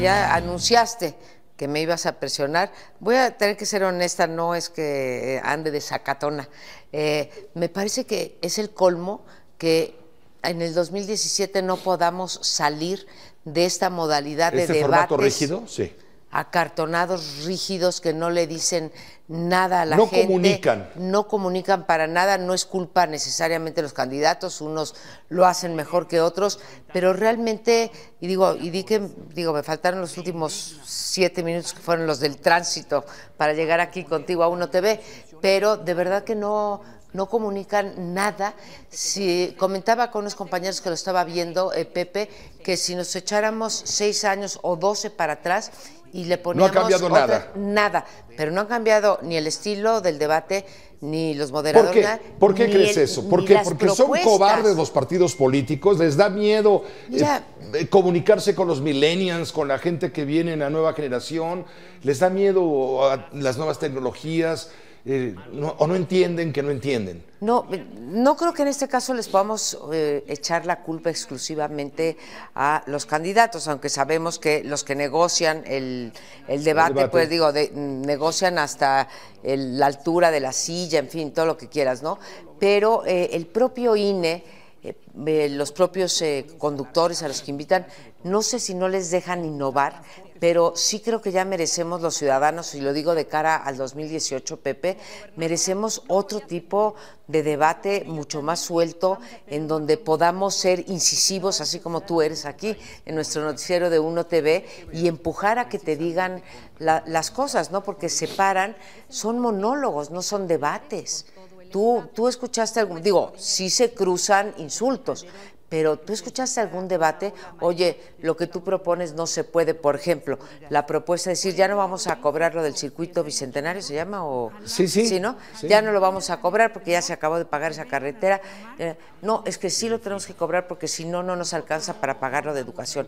ya anunciaste que me ibas a presionar. Voy a tener que ser honesta, no es que eh, ande de sacatona. Eh, me parece que es el colmo que en el 2017 no podamos salir de esta modalidad de ¿Este debate. rígido? Sí acartonados, rígidos, que no le dicen nada a la gente. No comunican. No comunican para nada, no es culpa necesariamente de los candidatos, unos lo hacen mejor que otros, pero realmente, y digo, y di que, digo, me faltaron los últimos siete minutos que fueron los del tránsito para llegar aquí contigo a Uno TV, pero de verdad que no, no comunican nada. Si, comentaba con unos compañeros que lo estaba viendo, eh, Pepe, que si nos echáramos seis años o doce para atrás y le poníamos... No ha cambiado nada. Nada, pero no han cambiado ni el estilo del debate, ni los moderadores. ¿Por qué, ¿Por qué crees eso? Porque son cobardes los partidos políticos, les da miedo eh, eh, comunicarse con los millennials, con la gente que viene, la nueva generación, les da miedo a las nuevas tecnologías. Eh, no, o no entienden que no entienden. No, no creo que en este caso les podamos eh, echar la culpa exclusivamente a los candidatos, aunque sabemos que los que negocian el, debate, pues digo, de, negocian hasta la altura de la silla, en fin, todo lo que quieras, ¿no? Pero eh, el propio INE eh, eh, los propios eh, conductores a los que invitan, no sé si no les dejan innovar, pero sí creo que ya merecemos los ciudadanos, y lo digo de cara al 2018, Pepe, merecemos otro tipo de debate mucho más suelto, en donde podamos ser incisivos, así como tú eres aquí, en nuestro noticiero de Uno TV, y empujar a que te digan las cosas, ¿no? Porque separan, son monólogos, no son debates tú, escuchaste algún, digo, sí se cruzan insultos, pero tú escuchaste algún debate, oye, lo que tú propones no se puede, por ejemplo, la propuesta de decir, ya no vamos a cobrar lo del circuito bicentenario, ¿se llama? O, sí, sí. no? Ya no lo vamos a cobrar porque ya se acabó de pagar esa carretera. Eh, no, es que sí lo tenemos que cobrar porque si no, no nos alcanza para pagar lo de educación.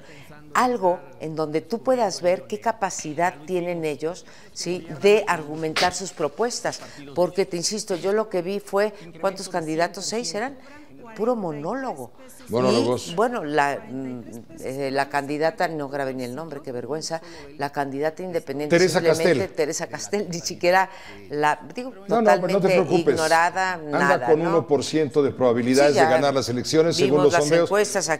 Algo en donde tú puedas ver qué capacidad tienen ellos ¿sí? de argumentar sus propuestas. Porque, te insisto, yo lo que vi fue, ¿cuántos candidatos? ¿Seis eran? puro monólogo. Monólogos. bueno, la, mm, eh, la candidata, no grabé ni el nombre, qué vergüenza, la candidata independiente Teresa Castel. Teresa Castel, ni siquiera la, digo, no, pues totalmente ignorada, nada, con 1% de probabilidades de ganar las elecciones según los sondeos,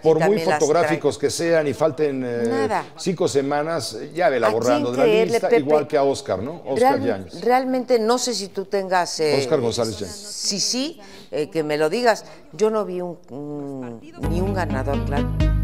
por muy fotográficos que sean y falten eh, cinco semanas, eh, ya vela borrando de la lista, igual que a Oscar, ¿no? Oscar Real, Realmente no sé si tú tengas... Oscar González Sí, sí, eh, que me lo digas. Yo no vi ni un ganador claro.